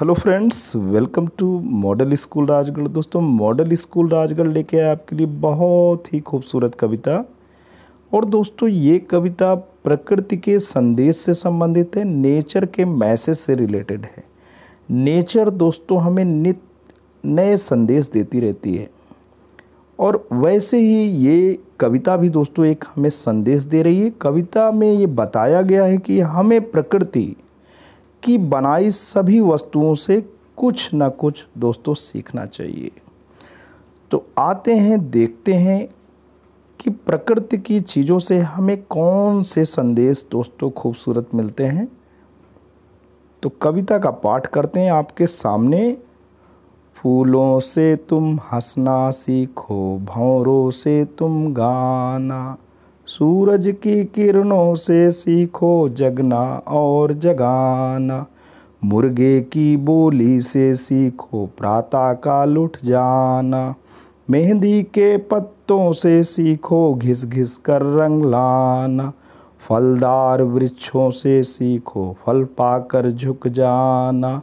hello friends welcome to model school Rajgarh दोस्तों model school Rajgarh लेके आए आपके लिए बहुत ही खूबसूरत कविता और दोस्तों ये कविता प्रकृति के संदेश से संबंधित है नेचर के मैसेज से रिलेटेड है नेचर दोस्तों हमें नित नए संदेश देती रहती है और वैसे ही ये कविता भी दोस्तों एक हमें संदेश दे रही है कविता में ये बताया गया है कि हमें प्रकृति की बनाई सभी वस्तुओं से कुछ ना कुछ दोस्तों सीखना चाहिए तो आते हैं देखते हैं कि प्रकृति की चीज़ों से हमें कौन से संदेश दोस्तों खूबसूरत मिलते हैं तो कविता का पाठ करते हैं आपके सामने फूलों से तुम हंसना सीखो भौरों से तुम गाना सूरज की किरणों से सीखो जगना और जगाना मुर्गे की बोली से सीखो प्रातः काल उठ जाना मेहंदी के पत्तों से सीखो घिस घिस कर रंग लाना फलदार वृक्षों से सीखो फल पाकर झुक जाना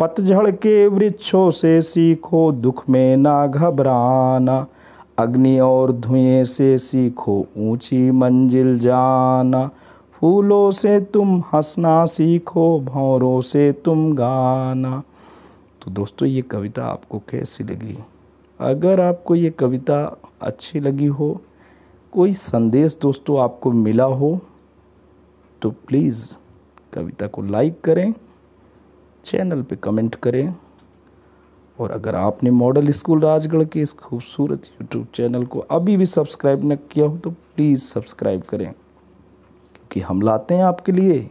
पतझड़ के वृक्षों से सीखो दुख में ना घबराना अग्नि और धुएं से सीखो ऊंची मंजिल जाना फूलों से तुम हंसना सीखो भौरों से तुम गाना तो दोस्तों ये कविता आपको कैसी लगी अगर आपको ये कविता अच्छी लगी हो कोई संदेश दोस्तों आपको मिला हो तो प्लीज़ कविता को लाइक करें चैनल पे कमेंट करें और अगर आपने मॉडल स्कूल राजगढ़ के इस खूबसूरत यूट्यूब चैनल को अभी भी सब्सक्राइब न किया हो तो प्लीज़ सब्सक्राइब करें क्योंकि हम लाते हैं आपके लिए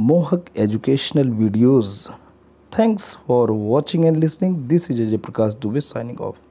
मोहक educational videos thanks for watching and listening this is Ajay Prakash Dubey signing of